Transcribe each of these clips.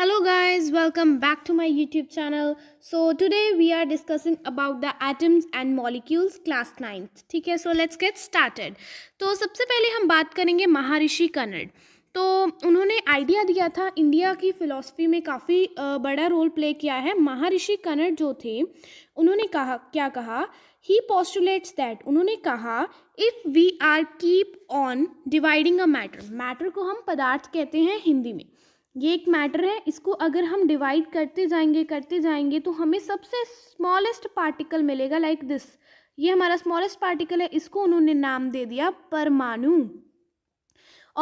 hello guys welcome back to my youtube channel so today we are discussing about the atoms and molecules class ninth ठीक है so let's get started तो सबसे पहले हम बात करेंगे महारिषि कन्नड़ तो उन्होंने आइडिया दिया था इंडिया की फिलोसफी में काफ़ी बड़ा रोल प्ले किया है महर्षि कन्नड़ जो थे उन्होंने कहा क्या कहा ही पॉस्टुलेट्स दैट उन्होंने कहा if we are keep on dividing a matter matter को हम पदार्थ कहते हैं हिंदी में ये एक मैटर है इसको अगर हम डिवाइड करते जाएंगे करते जाएंगे तो हमें सबसे स्मॉलेस्ट पार्टिकल मिलेगा लाइक दिस ये हमारा स्मॉलेस्ट पार्टिकल है इसको उन्होंने नाम दे दिया परमाणु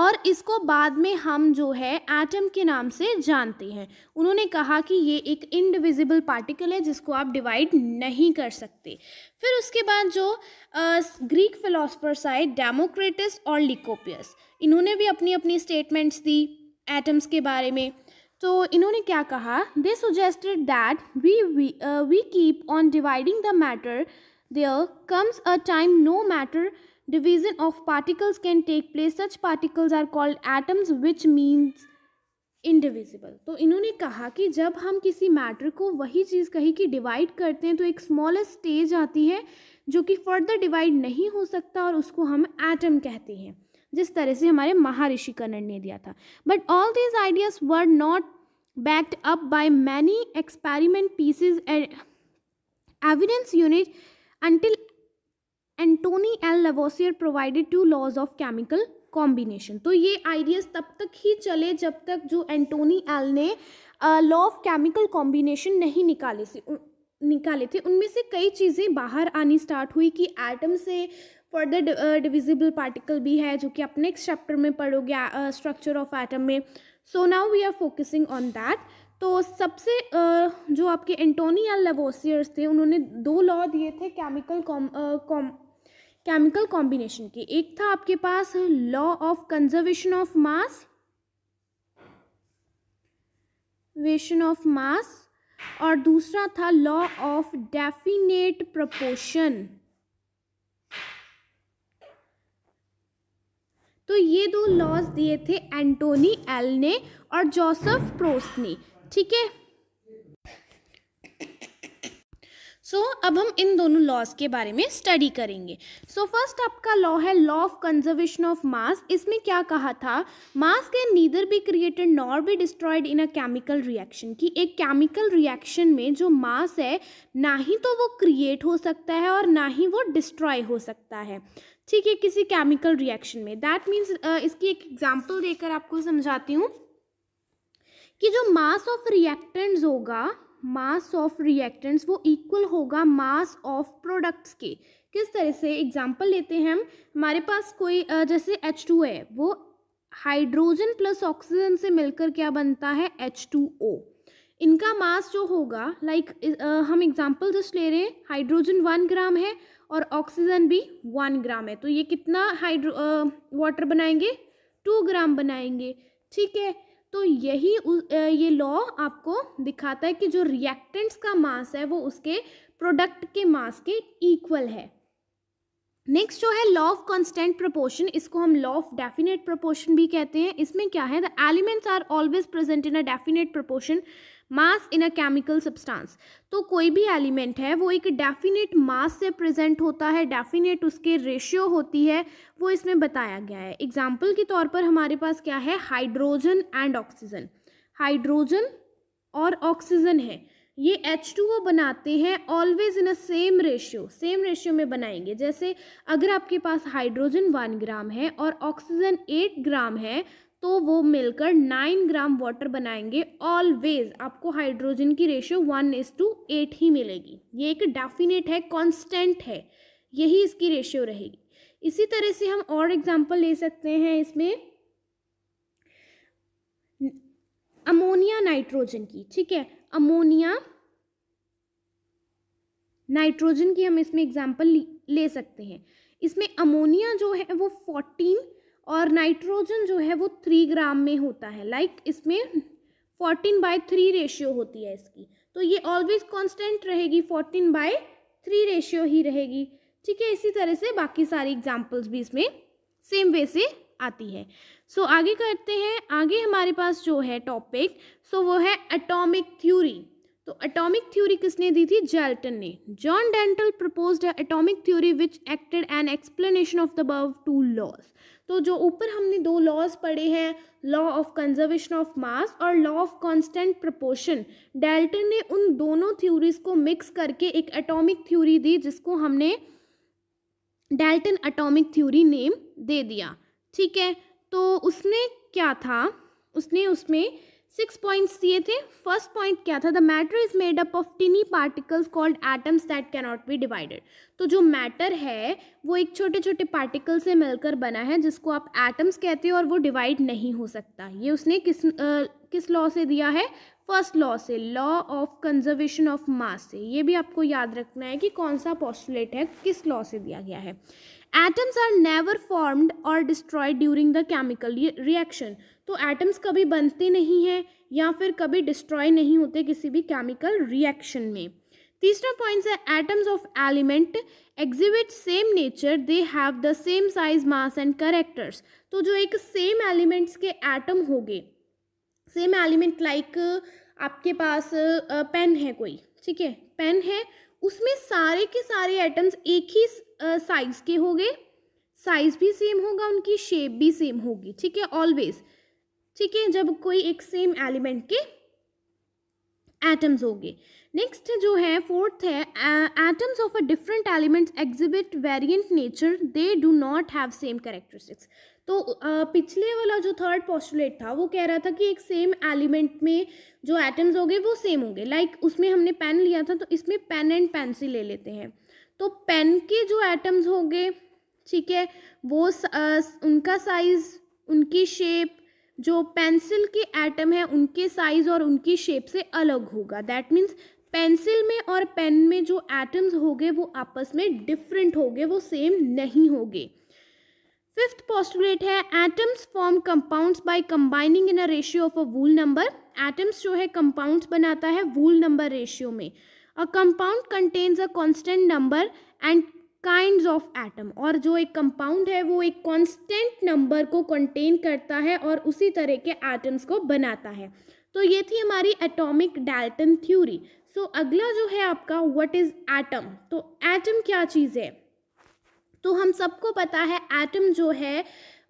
और इसको बाद में हम जो है एटम के नाम से जानते हैं उन्होंने कहा कि ये एक इनडिविजिबल पार्टिकल है जिसको आप डिवाइड नहीं कर सकते फिर उसके बाद जो आ, ग्रीक फिलोसफर्स आए डेमोक्रेटिस और लिकोपियस इन्होंने भी अपनी अपनी स्टेटमेंट्स दी एटम्स के बारे में तो इन्होंने क्या कहा they suggested that we we keep on dividing the matter there comes a time no matter division of particles can take place such particles are called atoms which means indivisible तो इन्होंने कहा कि जब हम किसी मैटर को वही चीज़ कही कि डिवाइड करते हैं तो एक स्मॉलेस्ट स्टेज आती है जो कि फर्दर डिवाइड नहीं हो सकता और उसको हम एटम कहते हैं जिस तरह से हमारे महर्षि कर्ण ने दिया था but all these ideas were not backed up by many experiment pieces and evidence unit until Antoine L Lavoisier provided two laws of chemical combination तो ये आइडियाज तब तक ही चले जब तक जो एंटोनी एल ने लॉ ऑफ केमिकल कॉम्बिनेशन नहीं निकाले से निकाले थे उनमें से कई चीज़ें बाहर आनी स्टार्ट हुई कि एटम से फर्दर डिविजिबल पार्टिकल भी है जो कि आप नेक्स्ट चैप्टर में पढ़ोगे स्ट्रक्चर ऑफ एटम में so now we are focusing on that तो सबसे uh, जो आपके एंटोनी या लेवोसियर्स थे उन्होंने दो लॉ दिए थे केमिकल कॉम केमिकल कॉम्बिनेशन के एक था आपके पास law of conservation of mass वेशन ऑफ मास और दूसरा था लॉ ऑफ डेफिनेट प्रपोशन तो ये दो लॉज दिए थे एंटोनी एल ने और जोसेफ प्रोस ने ठीक है सो so, अब हम इन दोनों लॉज के बारे में स्टडी करेंगे सो so, फर्स्ट आपका लॉ है law of conservation of mass इसमें क्या कहा था mass can neither be created nor be destroyed in a chemical reaction कि एक केमिकल रिएक्शन में जो मास है ना ही तो वो क्रिएट हो सकता है और ना ही वो डिस्ट्रॉय हो सकता है ठीक है किसी केमिकल रिएक्शन में दैट मीन्स uh, इसकी एक एग्जाम्पल देकर आपको समझाती हूँ कि जो मास ऑफ रिएक्टेंट्स होगा मास ऑफ रिएक्टेंट्स वो इक्वल होगा मास ऑफ प्रोडक्ट्स के किस तरह से एग्जाम्पल लेते हैं हम हमारे पास कोई जैसे एच टू है वो हाइड्रोजन प्लस ऑक्सीजन से मिलकर क्या बनता है एच टू ओ इनका मास जो होगा लाइक like, हम एग्जाम्पल जस्ट ले रहे हैं हाइड्रोजन वन ग्राम है और ऑक्सीजन भी वन ग्राम है तो ये कितना हाइड्रो वाटर बनाएंगे टू ग्राम बनाएंगे ठीक है तो यही ये लॉ आपको दिखाता है कि जो रिएक्टेंट्स का मास है वो उसके प्रोडक्ट के मास के इक्वल है नेक्स्ट जो है लॉ ऑफ कॉन्स्टेंट प्रोपोर्शन इसको हम लॉ ऑफ डेफिनेट प्रोपोर्शन भी कहते हैं इसमें क्या है the elements are always present in a definite proportion mass in a chemical substance तो कोई भी एलिमेंट है वो एक डेफिनेट मास से प्रेजेंट होता है डेफिनेट उसके रेशियो होती है वो इसमें बताया गया है एग्जाम्पल के तौर पर हमारे पास क्या है हाइड्रोजन एंड ऑक्सीजन हाइड्रोजन और ऑक्सीजन है ये एच टू ओ बनाते हैं always in a same ratio same ratio में बनाएंगे जैसे अगर आपके पास हाइड्रोजन वन ग्राम है और ऑक्सीजन एट ग्राम है तो वो मिलकर नाइन ग्राम वाटर बनाएंगे ऑलवेज आपको हाइड्रोजन की ratio one is two eight ही मिलेगी ये एक डेफिनेट है कांस्टेंट है यही इसकी रेशियो रहेगी इसी तरह से हम और एग्जांपल ले सकते हैं इसमें अमोनिया नाइट्रोजन की ठीक है अमोनिया नाइट्रोजन की हम इसमें एग्जांपल ले सकते हैं इसमें अमोनिया जो है वो फोर्टीन और नाइट्रोजन जो है वो थ्री ग्राम में होता है लाइक like इसमें फोर्टीन बाय थ्री रेशियो होती है इसकी तो ये ऑलवेज कांस्टेंट रहेगी फोर्टीन बाय थ्री रेशियो ही रहेगी ठीक है इसी तरह से बाकी सारी एग्जाम्पल्स भी इसमें सेम वे से आती है सो so, आगे करते हैं आगे हमारे पास जो है टॉपिक सो so वो है एटॉमिक थ्यूरी तो एटॉमिक थ्योरी किसने दी थी जेल्टन ने John Dalton propose atomic theory which acted an explanation of the above two laws तो जो ऊपर हमने दो लॉज पढ़े हैं law of conservation of mass और law of constant proportion Dalton ने उन दोनों थ्योरीज को मिक्स करके एक एटॉमिक थ्योरी दी जिसको हमने डेल्टन एटॉमिक थ्योरी नेम दे दिया ठीक है तो उसने क्या था उसने उसमें सिक्स पॉइंट्स दिए थे फर्स्ट पॉइंट क्या था the matter is made up of tiny particles called atoms that cannot be divided तो जो मैटर है वो एक छोटे छोटे पार्टिकल से मिलकर बना है जिसको आप एटम्स कहते हो और वो डिवाइड नहीं हो सकता ये उसने किस आ, किस लॉ से दिया है फर्स्ट लॉ से law of conservation of mass से ये भी आपको याद रखना है कि कौन सा पॉस्टुलेट है किस लॉ से दिया गया है एटम्स आर नेवर फॉर्म्ड और destroyed during the chemical reaction तो एटम्स कभी बनते नहीं हैं या फिर कभी डिस्ट्रॉय नहीं होते किसी भी केमिकल रिएक्शन में तीसरा पॉइंट है atoms of element exhibit same nature they have the same size mass and characters तो जो एक सेम एलिमेंट्स के एटम होंगे सेम एलिमेंट लाइक आपके पास पेन है कोई ठीक है पेन है उसमें सारे के सारे एटम्स एक ही साइज के होंगे साइज भी सेम होगा उनकी शेप भी सेम होगी ठीक है ऑलवेज ठीक है जब कोई एक सेम एलिमेंट के एटम्स होंगे नेक्स्ट जो है फोर्थ है एटम्स ऑफ तो, a different elements exhibit variant nature they do not have same characteristics तो पिछले वाला जो थर्ड पॉस्टुलेट था वो कह रहा था कि एक सेम एलिमेंट में जो एटम्स हो गए वो सेम होंगे लाइक like, उसमें हमने पेन लिया था तो इसमें पेन एंड पेंसिल ले लेते हैं तो पेन के जो एटम्स हो गए ठीक है वो आ, उनका साइज़ उनकी शेप जो पेंसिल के एटम है उनके साइज़ और उनकी शेप से अलग होगा दैट मीन्स पेंसिल में और पेन में जो एटम्स हो गए वो आपस में डिफरेंट हो गए वो सेम नहीं हो गए फिफ्थ पॉस्टुलेट है atoms form compounds by combining in a ratio of a whole number atoms जो है कंपाउंड्स बनाता है वूल नंबर रेशियो में a compound contains a constant number and kind of atom और जो एक कंपाउंड है वो एक कॉन्स्टेंट नंबर को कंटेन करता है और उसी तरह के एटम्स को बनाता है तो ये थी हमारी atomic Dalton theory so so, अगला जो है आपका व्हाट इज एटम तो एटम क्या चीज़ है तो हम सबको पता है एटम जो है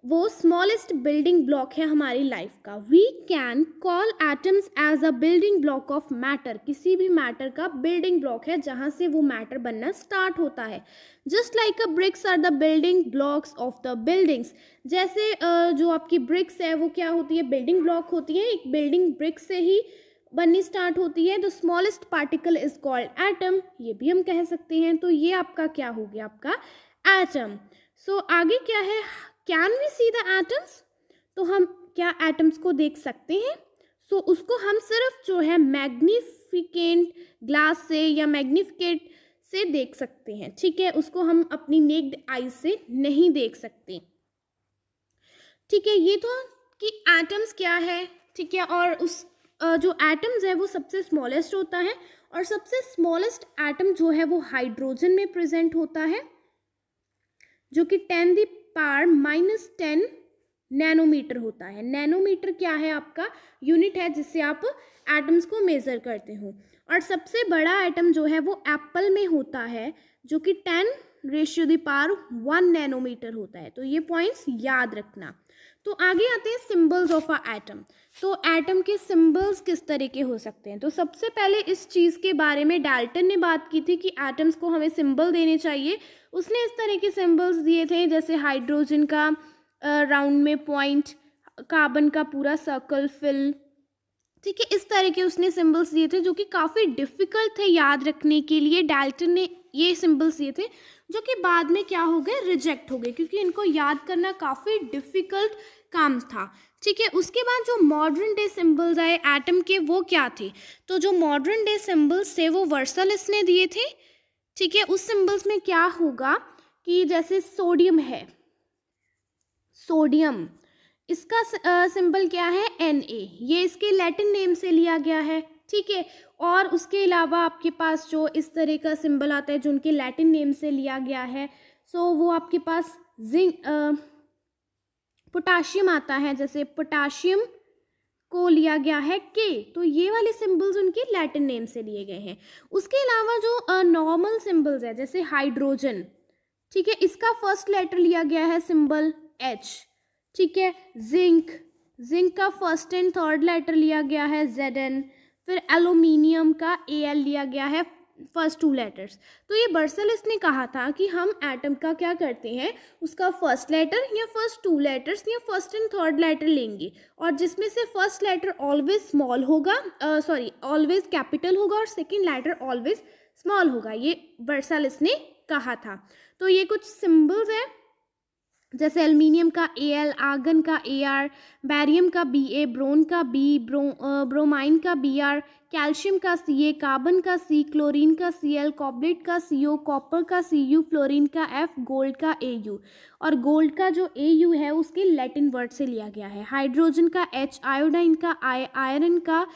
वो स्मॉलेस्ट बिल्डिंग ब्लॉक है हमारी लाइफ का we can call atoms as a building block of matter किसी भी मैटर का बिल्डिंग ब्लॉक है जहाँ से वो मैटर बनना स्टार्ट होता है just like a bricks are the building blocks of the buildings जैसे जो आपकी ब्रिक्स है वो क्या होती है बिल्डिंग ब्लॉक होती है एक बिल्डिंग ब्रिक्स से ही बननी स्टार्ट होती है the smallest particle is called atom ये भी हम कह सकते हैं तो ये आपका क्या हो गया आपका एटम सो so, आगे क्या है can we see the atoms तो हम क्या एटम्स को देख सकते हैं सो so, उसको हम सिर्फ जो है मैग्निफिकेंट ग्लास से या मैग्निफिकेट से देख सकते हैं ठीक है उसको हम अपनी नेक्ड आई से नहीं देख सकते ठीक है ये तो कि एटम्स क्या है ठीक है और उस जो एटम्स है वो सबसे स्मॉलेस्ट होता है और सबसे स्मॉलेस्ट एटम जो है वो हाइड्रोजन में प्रेजेंट होता है जो कि ten the power minus ten nanometer होता है नैनोमीटर क्या है आपका यूनिट है जिससे आप एटम्स को मेज़र करते हो और सबसे बड़ा एटम जो है वो एप्पल में होता है जो कि ten ratio the power one nanometer होता है तो ये पॉइंट्स याद रखना तो आगे आते हैं सिंबल्स ऑफ अ एटम तो एटम के सिंबल्स किस तरह के हो सकते हैं तो सबसे पहले इस चीज़ के बारे में डाल्टन ने बात की थी कि एटम्स को हमें सिंबल देने चाहिए उसने इस तरह के सिंबल्स दिए थे जैसे हाइड्रोजन का राउंड में पॉइंट कार्बन का पूरा सर्कल फिल ठीक है इस तरह के उसने सिंबल्स दिए थे जो कि काफ़ी डिफ़िकल्ट थे याद रखने के लिए डाल्टन ने ये सिंबल्स दिए थे जो कि बाद में क्या हो गए रिजेक्ट हो गए क्योंकि इनको याद करना काफ़ी डिफ़िकल्ट काम था ठीक है उसके बाद जो मॉडर्न डे सिंबल्स आए एटम के वो क्या थे तो जो मॉडर्न डे सिंबल्स थे वो वर्सल इसने दिए थे ठीक है उस सिंबल्स में क्या होगा कि जैसे सोडियम है सोडियम इसका सिंबल क्या है एन ए ये इसके लैटिन नेम से लिया गया है ठीक है और उसके अलावा आपके पास जो इस तरह का सिंबल आता है जो उनके लैटिन नेम से लिया गया है सो so, वो आपके पास जिंक पोटाशियम आता है जैसे पोटाशियम को लिया गया है के तो ये वाले सिंबल्स उनके लैटिन नेम से लिए गए हैं उसके अलावा जो नॉर्मल सिंबल्स है जैसे हाइड्रोजन ठीक है इसका फर्स्ट लेटर लिया गया है सिंबल एच ठीक है जिंक जिंक का फर्स्ट एंड थर्ड लेटर लिया गया है जेड एन फिर एलुमिनियम का ए एल लिया गया है फर्स्ट टू लेटर्स तो ये बर्सलस ने कहा था कि हम एटम का क्या करते हैं उसका फर्स्ट लेटर या फर्स्ट टू लेटर्स या फर्स्ट एंड थर्ड लेटर लेंगे और जिसमें से फर्स्ट लेटर ऑलवेज स्मॉल होगा सॉरी ऑलवेज कैपिटल होगा और सेकेंड लेटर ऑलवेज स्मॉल होगा ये बर्सलस ने कहा था तो ये कुछ सिम्बल्स हैं जैसे एल्मीनियम का ए एल आगन का ए आर बैरियम का बी ए ब्रोन का बी ब्रो ब्रोमाइन का बी आर कैल्शियम का सी ए कार्बन का सी क्लोरीन का सी एल कॉबलेट का सी ओ कॉपर का सी यू फ्लोरिन का एफ गोल्ड का ए यू और गोल्ड का जो ए यू है उसके लैटिन वर्ड से लिया गया है हाइड्रोजन का एच आयोडाइन का आई आयरन का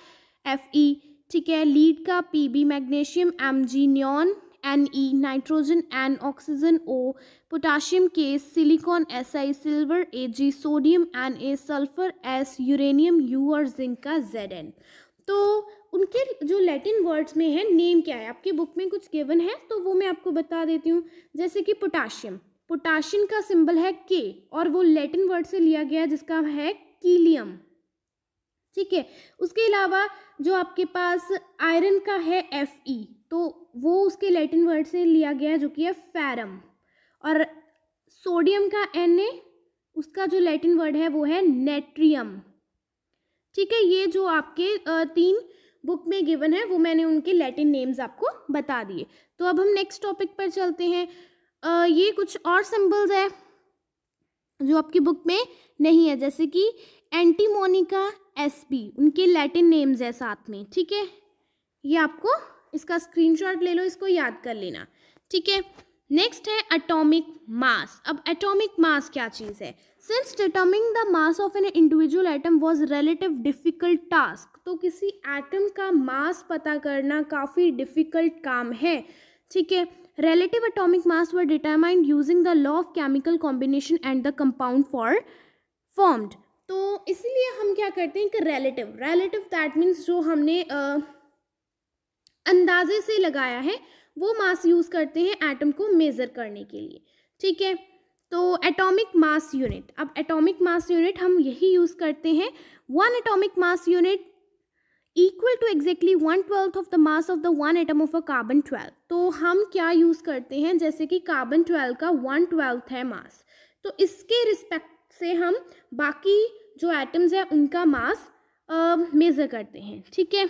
एफ ई ठीक है लीड का P B magnesium M G neon N E nitrogen N oxygen O potassium K silicon S I silver A G sodium N A sulphur S uranium U और zinc का Z N तो उनके जो Latin words में है name क्या है आपकी बुक में कुछ गिवन है तो वो मैं आपको बता देती हूँ जैसे कि पोटाशियम पोटाशियम का सिंबल है के और वो लैटिन वर्ड से लिया गया जिसका है कीलियम ठीक है उसके अलावा जो आपके पास आयरन का है एफ ई तो वो उसके लैटिन वर्ड से लिया गया जो कि है फैरम और सोडियम का एन ए उसका जो लैटिन वर्ड है वो है नेट्रियम ठीक है ये जो आपके तीन बुक में गिवन है वो मैंने उनके लैटिन नेम्स आपको बता दिए तो अब हम नेक्स्ट टॉपिक पर चलते हैं आ, ये कुछ और सिंबल्स है जो आपकी बुक में नहीं है जैसे कि एंटीमोनिका बी उनके लैटिन नेम्स है साथ में ठीक है ये आपको इसका स्क्रीनशॉट ले लो इसको याद कर लेना ठीक है नेक्स्ट है अटोमिक मास अब अटोमिक मास क्या चीज़ है since determining the mass of an individual item was relative difficult task तो किसी एटम का मास पता करना काफ़ी डिफ़िकल्ट काम है ठीक है relative atomic mass were determined using the law of chemical combination and the compound for formed तो इसीलिए हम क्या करते हैं कि रेलेटिव रेलेटिव दैट मीन्स जो हमने uh, अंदाजे से लगाया है वो मास यूज़ करते हैं एटम को मेज़र करने के लिए ठीक है तो एटॉमिक मास यूनिट अब एटॉमिक मास यूनिट हम यही यूज़ करते हैं one atomic mass unit equal to exactly one twelfth of the mass of the one atom of a carbon twelve तो हम क्या यूज़ करते हैं जैसे कि कार्बन ट्वेल्व का वन ट्वेल्थ है मास तो इसके रिस्पेक्ट से हम बाकी जो एटम्स हैं उनका मास मेज़र करते हैं ठीक है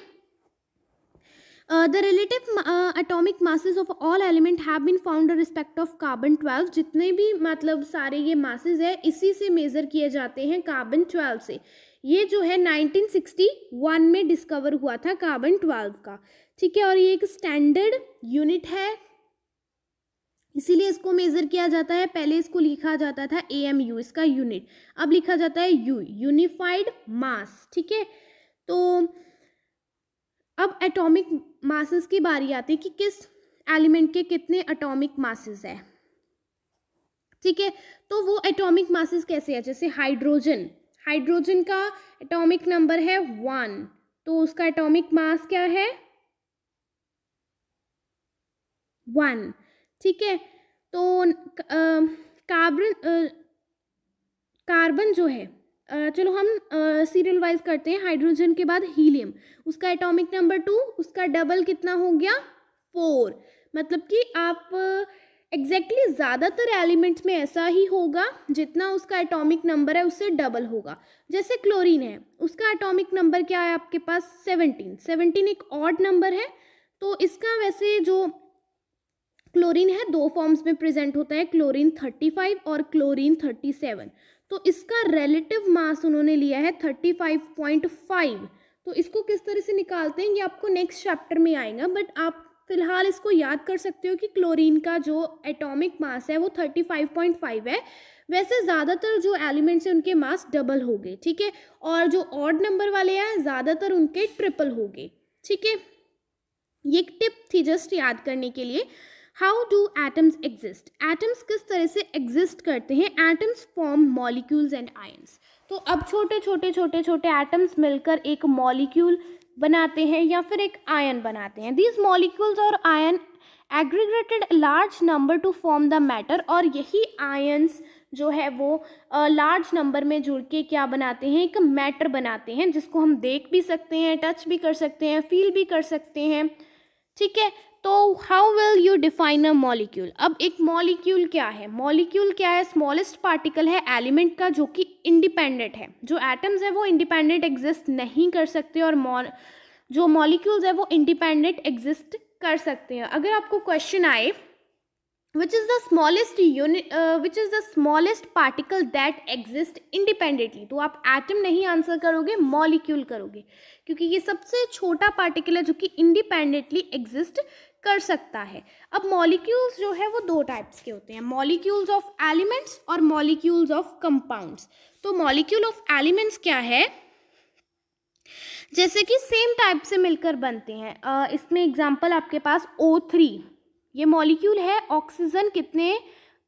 the relative atomic masses of all element have bin found respect of carbon twelve जितने भी मतलब सारे ये मासेस है इसी से मेज़र किए जाते हैं कार्बन ट्वेल्व से ये जो है 1961 में डिस्कवर हुआ था कार्बन ट्वेल्व का ठीक है और ये एक स्टैंडर्ड यूनिट है इसीलिए इसको मेज़र किया जाता है पहले इसको लिखा जाता था ए एम यू इसका यूनिट अब लिखा जाता है यू यूनिफाइड मास ठीक है तो अब एटॉमिक मासेस की बारी आती है कि किस एलिमेंट के कितने एटॉमिक मासेस है ठीक है तो वो एटॉमिक मासेस कैसे है जैसे हाइड्रोजन हाइड्रोजन का एटॉमिक नंबर है वन तो उसका एटॉमिक मास क्या है वन ठीक है तो कार्बन कार्बन जो है चलो हम सीरियल वाइज करते हैं हाइड्रोजन के बाद हीलियम उसका एटॉमिक नंबर टू उसका डबल कितना हो गया फोर मतलब कि आप एग्जैक्टली exactly ज़्यादातर एलिमेंट्स में ऐसा ही होगा जितना उसका एटॉमिक नंबर है उससे डबल होगा जैसे क्लोरीन है उसका एटॉमिक नंबर क्या है आपके पास सेवनटीन सेवनटीन एक ऑड नंबर है तो इसका वैसे जो क्लोरीन है दो फॉर्म्स में प्रेजेंट होता है क्लोरीन थर्टी फाइव और क्लोरीन थर्टी सेवन तो इसका रिलेटिव मास उन्होंने लिया है थर्टी फाइव पॉइंट फाइव तो इसको किस तरह से निकालते हैं ये आपको नेक्स्ट चैप्टर में आएगा बट आप फिलहाल इसको याद कर सकते हो कि क्लोरीन का जो एटॉमिक मास है वो 35.5 है वैसे ज़्यादातर जो एलिमेंट्स हैं उनके मास डबल हो गए ठीक है और जो ऑड नंबर वाले हैं ज़्यादातर उनके ट्रिपल हो गए ठीक है ये एक टिप थी जस्ट याद करने के लिए how do atoms exist atoms किस तरह से एग्जिस्ट करते हैं atoms form molecules and ions तो अब छोटे छोटे छोटे छोटे एटम्स मिलकर एक मॉलिक्यूल बनाते हैं या फिर एक आयन बनाते हैं दीज मॉलिक्यूल्स और ion aggregated large number to form the matter और यही आयन्स जो है वो लार्ज uh, नंबर में जुड़ के क्या बनाते हैं एक मैटर बनाते हैं जिसको हम देख भी सकते हैं टच भी कर सकते हैं फील भी कर सकते हैं ठीक है तो how will you define a molecule अब एक मॉलिक्यूल क्या है मॉलिक्यूल क्या है स्मॉलेस्ट पार्टिकल है एलिमेंट का जो कि इंडिपेंडेंट है जो एटम्स है वो इंडिपेंडेंट एग्जिस्ट नहीं कर सकते और जो मॉलिक्यूल्स है वो इंडिपेंडेंट एग्जिस्ट कर सकते हैं अगर आपको क्वेश्चन आए which is the smallest unit which is the smallest particle that exist independently तो आप एटम नहीं आंसर करोगे मॉलिक्यूल करोगे क्योंकि ये सबसे छोटा पार्टिकल है जो कि इंडिपेंडेंटली एग्जिस्ट कर सकता है अब मॉलिक्यूल्स जो है वो दो टाइप्स के होते हैं मॉलिक्यूल्स ऑफ एलिमेंट्स और मॉलिक्यूल्स ऑफ कंपाउंड्स तो मॉलिक्यूल ऑफ एलिमेंट्स क्या है जैसे कि सेम टाइप से मिलकर बनते हैं इसमें एग्जांपल आपके पास ओ थ्री ये मॉलिक्यूल है ऑक्सीजन कितने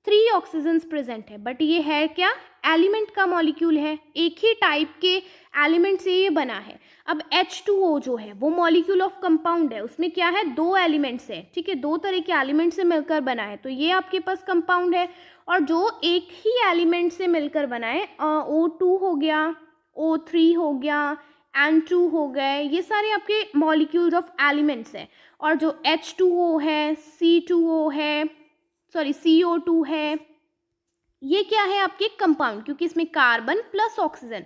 थ्री ऑक्सीजन प्रेजेंट है बट ये है क्या एलिमेंट का मॉलिक्यूल है एक ही टाइप के एलिमेंट से ये बना है अब H2O जो है वो मॉलिक्यूल ऑफ कंपाउंड है उसमें क्या है दो एलिमेंट्स है ठीक है दो तरह के एलिमेंट से मिलकर बना है तो ये आपके पास कंपाउंड है और जो एक ही एलिमेंट से मिलकर बना है ओ टू हो गया ओ थ्री हो गया एन टू हो गए ये सारे आपके मॉलिक्यूल्स ऑफ एलिमेंट्स हैं और जो एच टू ओ है सी टू ओ है सॉरी सी ओ टू है ये क्या है आपके कंपाउंड क्योंकि इसमें कार्बन प्लस ऑक्सीजन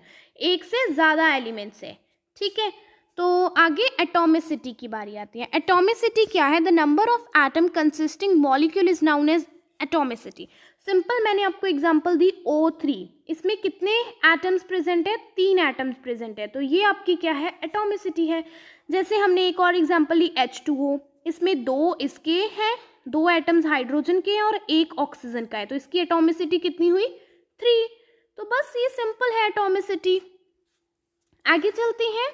एक से ज़्यादा एलिमेंट्स है ठीक है तो आगे एटोमिसिटी की बारी आती है एटोमिसिटी क्या है the number of atom consisting molecule is known as atomicity simple मैंने आपको एग्जांपल दी ओ थ्री इसमें कितने एटम्स प्रेजेंट है तीन एटम्स प्रेजेंट है तो ये आपकी क्या है एटोमिसिटी है जैसे हमने एक और एग्जाम्पल ली H2O इसमें दो इसके हैं दो एटम्स हाइड्रोजन के हैं और एक ऑक्सीजन का है तो इसकी एटोमिसिटी कितनी हुई थ्री तो बस ये सिंपल है एटोमिसिटी आगे चलते हैं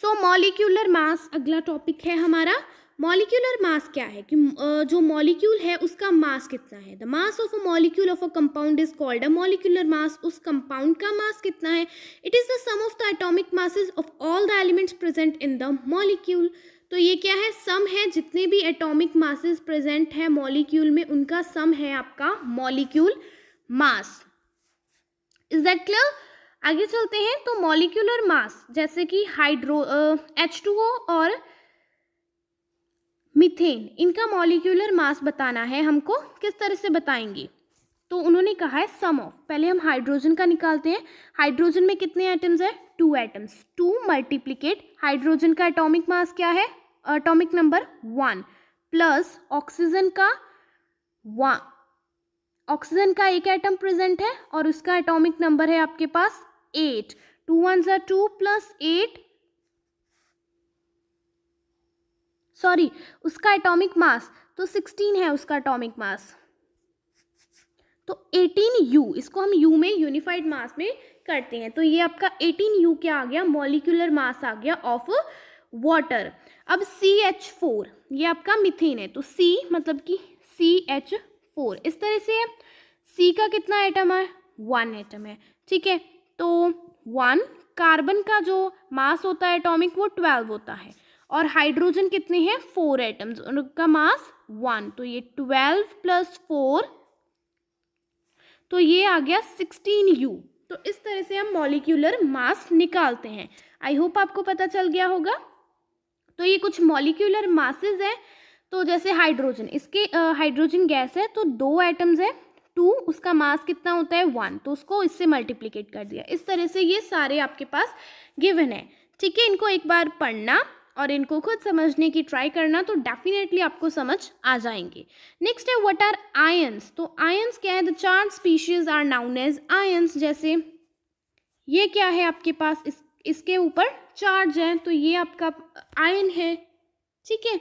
सो मॉलिक्यूलर मास अगला टॉपिक है हमारा मॉलिक्यूलर मास क्या है कि जो मॉलिक्यूल है उसका मास कितना है the mass of a molecule of a compound is called a molecular mass उस कंपाउंड का मास कितना है it is the sum of the atomic masses of all the elements present in the molecule तो ये क्या है sum है जितने भी एटॉमिक मासेस प्रेजेंट है मॉलिक्यूल में उनका सम है आपका molecule mass is that clear आगे चलते हैं तो मॉलिक्यूलर मास जैसे कि हाइड्रो एच टू ओ और मिथेन इनका मॉलिक्यूलर मास बताना है हमको किस तरह से बताएंगे तो उन्होंने कहा है सम ऑफ पहले हम हाइड्रोजन का निकालते हैं हाइड्रोजन में कितने एटम्स है two atoms two multiplicate hydrogen का एटॉमिक मास क्या है atomic number one plus oxygen का वन ऑक्सीजन का एक एटम प्रेजेंट है और उसका एटॉमिक नंबर है आपके पास एट टू वन जो टू प्लस एट सॉरी उसका एटॉमिक मास तो सिक्सटीन है उसका एटॉमिक मास तो एटीन यू इसको हम यू में यूनिफाइड मास में करते हैं तो ये आपका एटीन यू क्या आ गया मोलिकुलर मास आ गया ऑफ वाटर अब सी एच फोर ये आपका मिथेन है तो सी मतलब कि सी एच फोर इस तरह से सी का कितना आइटम है वन आइटम है ठीक है तो वन कार्बन का जो मास होता है एटॉमिक वो ट्वेल्व होता है और हाइड्रोजन कितने हैं फोर एटम्स उनका मास वन तो ये ट्वेल्व प्लस फोर तो ये आ गया सिक्सटीन यू तो इस तरह से हम मॉलिक्यूलर मास निकालते हैं आई होप आपको पता चल गया होगा तो ये कुछ मॉलिक्यूलर मासेज हैं तो जैसे हाइड्रोजन इसके हाइड्रोजन गैस है तो दो एटम्स है टू उसका मास कितना होता है वन तो उसको इससे मल्टीप्लीकेट कर दिया इस तरह से ये सारे आपके पास गिवन है ठीक है इनको एक बार पढ़ना और इनको खुद समझने की ट्राई करना तो डेफिनेटली आपको समझ आ जाएंगे नेक्स्ट है व्हाट आर आयंस तो आयंस क्या है the charge species are known as ions जैसे ये क्या है आपके पास इस इसके ऊपर चार्ज है तो ये आपका आयन है ठीक है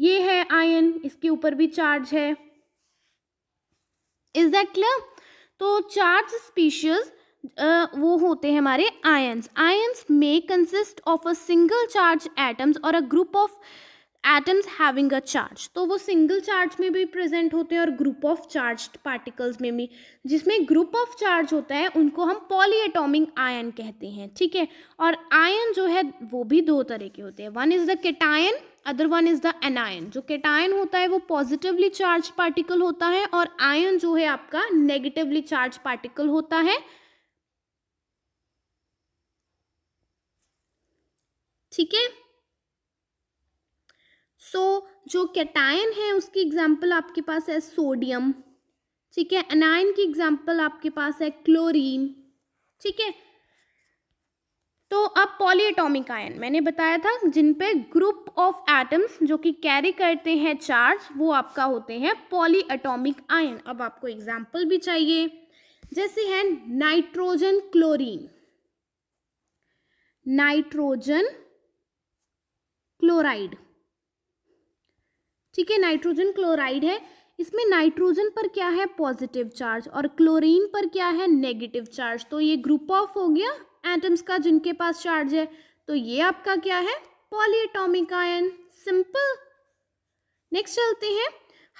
ये है आयन इसके ऊपर भी चार्ज है इज दैट क्लियर तो चार्ज स्पीशीज वो होते हैं हमारे ions ions may consist of a single charge atoms और a group of atoms having a charge तो वो सिंगल चार्ज में भी प्रेजेंट होते हैं और ग्रुप ऑफ चार्ज पार्टिकल्स में भी जिसमें ग्रुप ऑफ चार्ज होता है उनको हम पॉली एटोमिक आयन कहते हैं ठीक है और आयन जो है वो भी दो तरह के होते हैं one is the cation other one is the anion जो केटायन होता है वो पॉजिटिवली चार्ज पार्टिकल होता है और आयन जो है आपका नेगेटिवली चार्ज पार्टिकल होता है ठीक है सो जो कैटायन है उसकी एग्जाम्पल आपके पास है सोडियम ठीक है एनायन की एग्जाम्पल आपके पास है क्लोरीन ठीक है तो अब पॉलीएटॉमिक आयन मैंने बताया था जिन पे ग्रुप ऑफ एटम्स जो कि कैरी करते हैं चार्ज वो आपका होते हैं पॉलीएटॉमिक आयन अब आपको एग्जाम्पल भी चाहिए जैसे है नाइट्रोजन क्लोरीन नाइट्रोजन क्लोराइड ठीक है नाइट्रोजन क्लोराइड है इसमें नाइट्रोजन पर क्या है पॉजिटिव चार्ज और क्लोरीन पर क्या है नेगेटिव चार्ज तो ये ग्रुप ऑफ हो गया एटम्स का जिनके पास चार्ज है तो ये आपका क्या है पॉलीटोमिक आयन सिंपल नेक्स्ट चलते हैं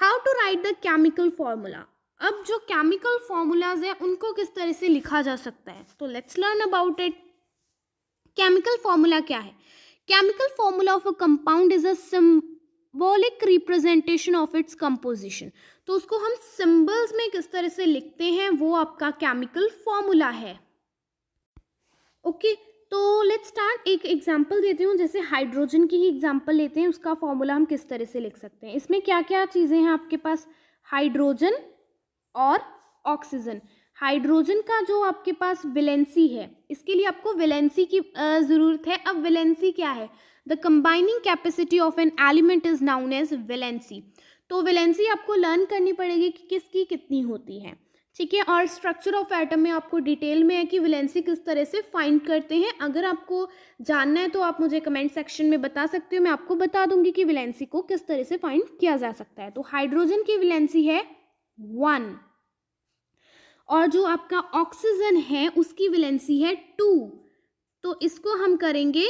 how to write the chemical formula अब जो केमिकल फॉर्मूलाज हैं उनको किस तरह से लिखा जा सकता है तो let's learn about it chemical formula क्या है chemical formula of a compound is a symbolic representation of its composition तो उसको हम सिंबल्स में किस तरह से लिखते हैं वो आपका केमिकल फॉर्मूला है ओके तो लेट स्टार्ट एक एग्जाम्पल देती हूँ जैसे हाइड्रोजन की ही एग्जाम्पल लेते हैं उसका फॉर्मूला हम किस तरह से लिख सकते हैं इसमें क्या क्या चीज़ें हैं आपके पास हाइड्रोजन और ऑक्सीजन हाइड्रोजन का जो आपके पास विलेंसी है इसके लिए आपको विलेंसी की ज़रूरत है अब विलेंसी क्या है the combining capacity of an element is known as valency तो विलेंसी आपको लर्न करनी पड़ेगी कि किसकी कितनी होती है ठीक है और स्ट्रक्चर ऑफ एटम में आपको डिटेल में है कि वैलेंसी किस तरह से फाइंड करते हैं अगर आपको जानना है तो आप मुझे कमेंट सेक्शन में बता सकते हो मैं आपको बता दूंगी कि वैलेंसी को किस तरह से फाइंड किया जा सकता है तो हाइड्रोजन की वैलेंसी है वन और जो आपका ऑक्सीजन है उसकी वैलेंसी है टू तो इसको हम करेंगे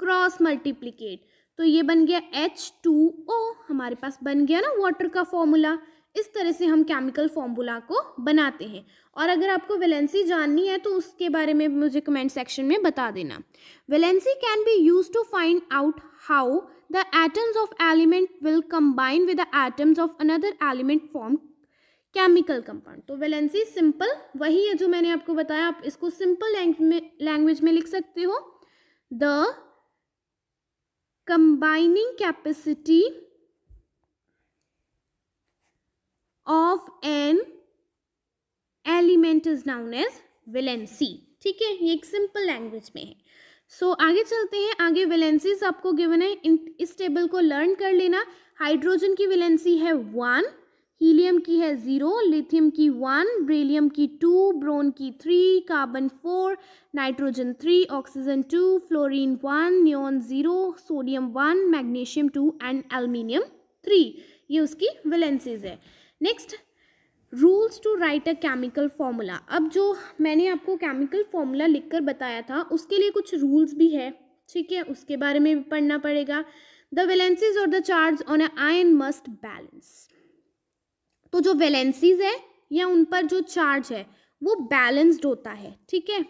क्रॉस मल्टीप्लीकेट तो ये बन गया एच टू ओ हमारे पास बन गया ना वाटर का फॉर्मूला इस तरह से हम केमिकल फॉर्मूला को बनाते हैं और अगर आपको वैलेंसी जाननी है तो उसके बारे में मुझे कमेंट सेक्शन में बता देना valency can be use to find out how the atoms of element will combine with the atoms of another element form chemical compound तो वैलेंसी सिंपल वही है जो मैंने आपको बताया आप इसको सिंपल लैंग्वेज में लिख सकते हो the combining capacity of an element is known as valency ठीक है ये एक सिंपल लैंग्वेज में है सो so, आगे चलते हैं आगे वेलेंसीज आपको गिवन है इस टेबल को लर्न कर लेना हाइड्रोजन की वेलेंसी है वन हीलियम की है ज़ीरो लिथियम की वन ब्रेलियम की टू ब्रोन की three carbon four nitrogen three oxygen two fluorine one neon zero sodium one magnesium two and aluminium three ये उसकी वेलेंसीज है next rules to write a chemical formula अब जो मैंने आपको केमिकल फॉर्मूला लिखकर बताया था उसके लिए कुछ रूल्स भी है ठीक है उसके बारे में भी पढ़ना पड़ेगा द वेलेंसीज और the charge on a ion must balance तो जो वेलेंसीज है या उन पर जो चार्ज है वो बैलेंस्ड होता है ठीक है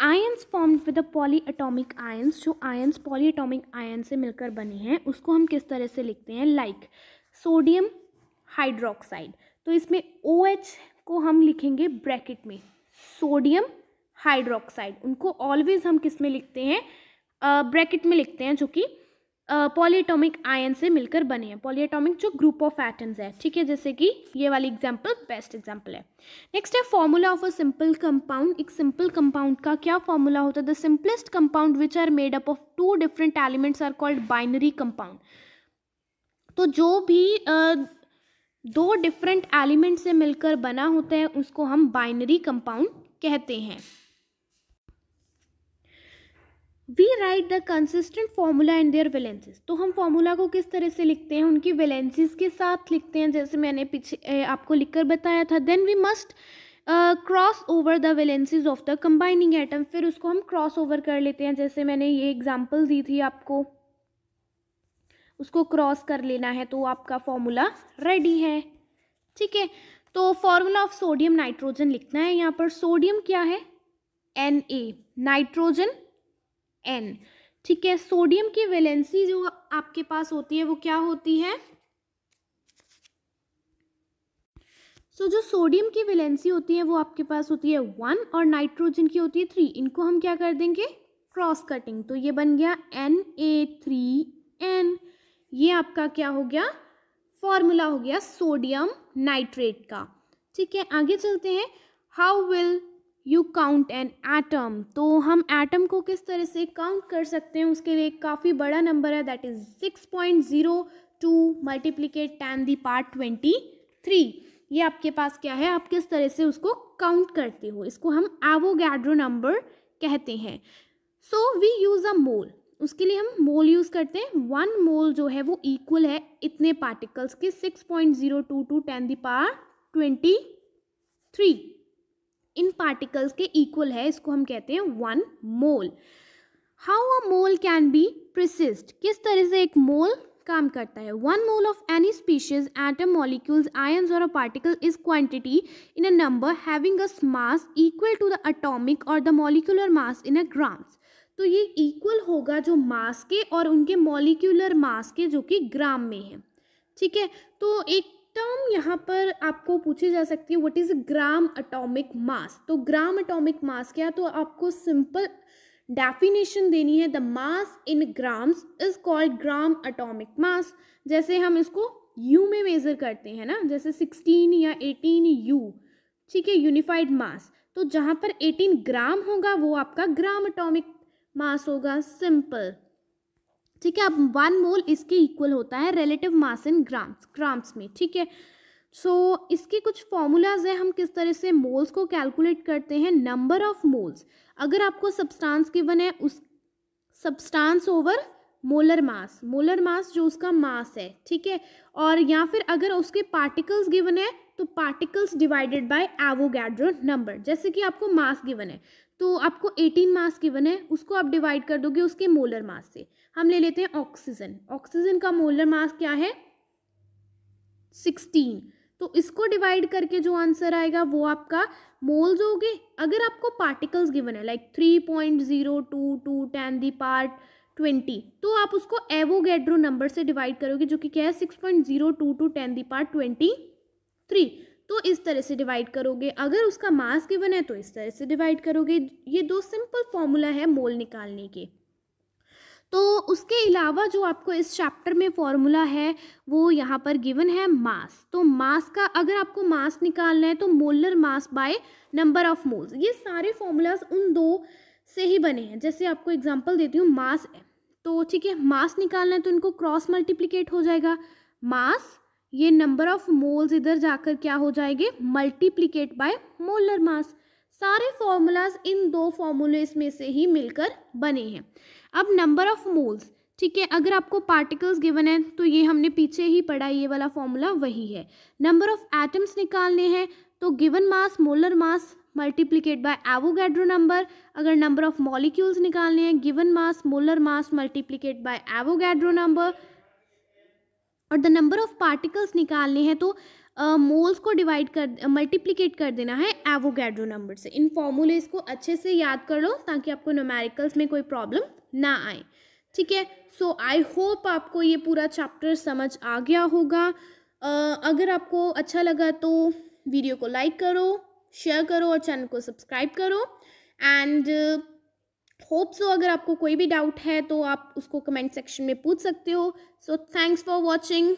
ions formed with the polyatomic ions जो आयंस पॉलीएटॉमिक आयन से मिलकर बने हैं उसको हम किस तरह से लिखते हैं लाइक सोडियम हाइड्रोक्साइड तो इसमें ओ OH को हम लिखेंगे ब्रैकेट में सोडियम हाइड्रोक्साइड उनको ऑलवेज हम किस में लिखते हैं ब्रैकेट uh, में लिखते हैं जो कि पॉलीटोमिक आयन से मिलकर बने हैं पॉलीटोमिक जो ग्रुप ऑफ एटम्स है ठीक है जैसे कि ये वाली एग्जांपल बेस्ट एग्जांपल है नेक्स्ट है formula of a simple compound एक सिंपल कंपाउंड का क्या फॉर्मूला होता है the simplest compound which are made up of two different elements are called binary compound तो जो भी दो डिफरेंट एलिमेंट से मिलकर बना होता है उसको हम बाइनरी कंपाउंड कहते हैं we write the consistent formula and their valences तो हम फार्मूला को किस तरह से लिखते हैं उनकी वैलेंसेस के साथ लिखते हैं जैसे मैंने पीछे आपको लिखकर बताया था then we must cross over the valences of the combining atom फिर उसको हम क्रॉस ओवर कर लेते हैं जैसे मैंने ये एग्जाम्पल दी थी आपको उसको क्रॉस कर लेना है तो आपका फॉर्मूला रेडी है ठीक है तो फॉर्मूला ऑफ सोडियम नाइट्रोजन लिखना है यहाँ पर सोडियम क्या है एन ए नाइट्रोजन एन ठीक है सोडियम की वैलेंसी जो आपके पास होती है वो क्या होती है सो so, जो सोडियम की वैलेंसी होती है वो आपके पास होती है वन और नाइट्रोजन की होती है थ्री इनको हम क्या कर देंगे क्रॉस कटिंग तो ये बन गया एन ए थ्री एन ये आपका क्या हो गया फॉर्मूला हो गया सोडियम नाइट्रेट का ठीक है आगे चलते हैं how will you count an atom तो हम एटम को किस तरह से काउंट कर सकते हैं उसके लिए काफ़ी बड़ा नंबर है that is six point zero two multiplicate ten the power twenty three ये आपके पास क्या है आप किस तरह से उसको काउंट करते हो इसको हम एवोगैड्रो नंबर कहते हैं सो वी यूज़ अ मोल उसके लिए हम मोल यूज़ करते हैं वन मोल जो है वो इक्वल है इतने पार्टिकल्स के six point zero two two ten the power twenty three इन पार्टिकल्स के इक्वल है इसको हम कहते हैं one mole how a mole can be persist किस तरह से एक मोल काम करता है one mole of any species atom molecules ions और a particle is quantity in a number having a mass equal to the atomic और the molecular mass in a grams तो ये इक्वल होगा जो मास के और उनके मॉलिक्यूलर मास के जो कि ग्राम में है ठीक है तो एक टर्म यहाँ पर आपको पूछी जा सकती है what is gram atomic mass तो ग्राम अटोमिक मास क्या तो आपको सिंपल डेफिनेशन देनी है the mass in grams is called gram atomic mass जैसे हम इसको यू में मेज़र करते हैं ना जैसे सिक्सटीन या एटीन यू ठीक है यूनिफाइड मास तो जहाँ पर एटीन ग्राम होगा वो आपका ग्राम अटोमिक मास होगा सिंपल ठीक है अब वन मोल इसके इक्वल होता है relative mass in grams grams में ठीक है सो so, इसके कुछ फॉर्मूलाज हैं हम किस तरह से मोल्स को कैलकुलेट करते हैं नंबर ऑफ मोल्स अगर आपको सब्सटेंस गिवन है उस substance over molar mass molar mass जो उसका मास है ठीक है और या फिर अगर उसके पार्टिकल्स गिवन है तो particles divided by Avogadro number जैसे कि आपको मास गिवन है तो आपको 18 मास गिवन है उसको आप डिवाइड कर दोगे उसके मोलर मास से हम ले लेते हैं ऑक्सीजन ऑक्सीजन का मोलर मास क्या है सिक्सटीन तो इसको डिवाइड करके जो आंसर आएगा वो आपका मोल्स हो गए अगर आपको पार्टिकल्स गिवन है like three point zero two two ten the power twenty तो आप उसको एवोगेड्रो नंबर से डिवाइड करोगे जो कि क्या है six point zero two two ten the power twenty three तो इस तरह से डिवाइड करोगे अगर उसका मास गिवन है तो इस तरह से डिवाइड करोगे ये दो सिंपल फॉर्मूला है मोल निकालने के तो उसके अलावा जो आपको इस चैप्टर में फॉर्मूला है वो यहाँ पर गिवन है मास तो मास का अगर आपको मास निकालना है तो molar mass by number of moles ये सारे फॉर्मूलाज उन दो से ही बने हैं जैसे आपको एग्जांपल देती हूँ मास तो ठीक है मास निकालना है तो इनको क्रॉस मल्टीप्लीकेट हो जाएगा मास ये नंबर ऑफ मोल्स इधर जाकर क्या हो जाएंगे मल्टीप्लीकेट बाय मोलर मास सारे फॉर्मूलाज इन दो फॉर्मूलेज में से ही मिलकर बने हैं अब नंबर ऑफ मोल्स ठीक है अगर आपको पार्टिकल्स गिवन है तो ये हमने पीछे ही पढ़ा ये वाला फॉर्मूला वही है नंबर ऑफ एटम्स निकालने हैं तो given mass molar mass multiplicate by Avogadro number अगर नंबर ऑफ मॉलिक्यूल्स निकालने हैं given mass molar mass multiplicate by Avogadro number और द नंबर ऑफ पार्टिकल्स निकालने हैं तो मोल्स को डिवाइड कर मल्टीप्लीकेट कर देना है एवोगैड्रो नंबर से इन फॉर्मूलेज को अच्छे से याद कर लो ताकि आपको नोमेरिकल्स में कोई प्रॉब्लम ना आए ठीक है सो आई होप आपको ये पूरा चैप्टर समझ आ गया होगा uh, अगर आपको अच्छा लगा तो वीडियो को लाइक करो शेयर करो और चैनल को सब्सक्राइब करो एंड होप सो अगर आपको कोई भी डाउट है तो आप उसको कमेंट सेक्शन में पूछ सकते हो सो थैंक्स फॉर वॉचिंग